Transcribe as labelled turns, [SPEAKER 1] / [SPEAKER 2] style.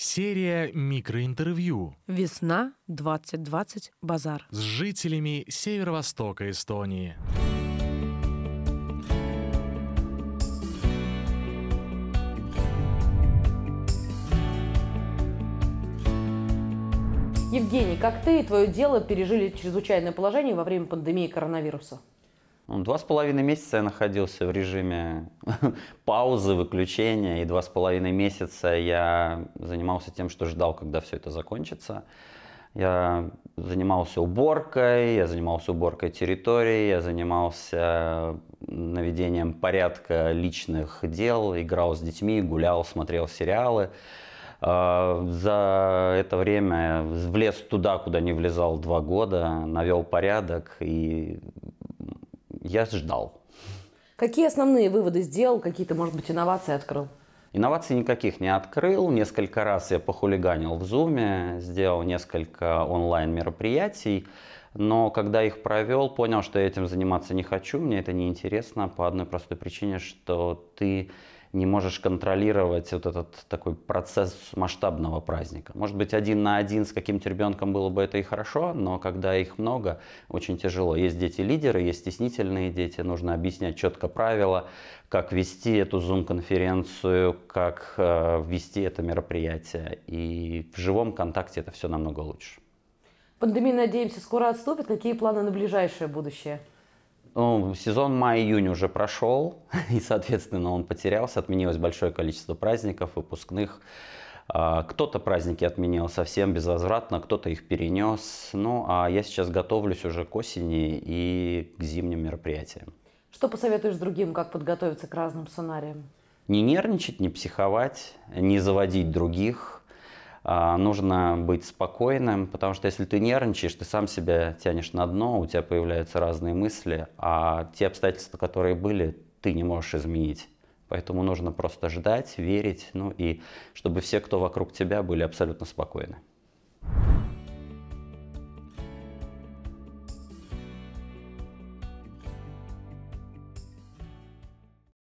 [SPEAKER 1] Серия микроинтервью. Весна 2020. Базар. С жителями северо-востока Эстонии. Евгений, как ты и твое дело пережили чрезвычайное положение во время пандемии коронавируса? Два с половиной месяца я находился в режиме паузы, выключения, и два с половиной месяца я занимался тем, что ждал, когда все это закончится. Я занимался уборкой, я занимался уборкой территории, я занимался наведением порядка личных дел, играл с детьми, гулял, смотрел сериалы. А, за это время влез туда, куда не влезал два года, навел порядок и я ждал. Какие основные выводы сделал? Какие-то, может быть, инновации открыл? Инноваций никаких не открыл. Несколько раз я похулиганил в Zoom, сделал несколько онлайн-мероприятий. Но когда их провел, понял, что я этим заниматься не хочу, мне это неинтересно по одной простой причине, что ты не можешь контролировать вот этот такой процесс масштабного праздника. Может быть, один на один с каким-то ребенком было бы это и хорошо, но когда их много, очень тяжело. Есть дети-лидеры, есть стеснительные дети, нужно объяснять четко правила, как вести эту зум конференцию как э, вести это мероприятие. И в живом контакте это все намного лучше. Пандемия, надеемся, скоро отступит. Какие планы на ближайшее будущее? Ну, сезон май-июнь уже прошел, и, соответственно, он потерялся. Отменилось большое количество праздников, выпускных. А, кто-то праздники отменил совсем безвозвратно, кто-то их перенес. Ну, а я сейчас готовлюсь уже к осени и к зимним мероприятиям. Что посоветуешь другим, как подготовиться к разным сценариям? Не нервничать, не психовать, не заводить других, а, нужно быть спокойным, потому что если ты нервничаешь, ты сам себя тянешь на дно, у тебя появляются разные мысли, а те обстоятельства, которые были, ты не можешь изменить. Поэтому нужно просто ждать, верить, ну и чтобы все, кто вокруг тебя, были абсолютно спокойны.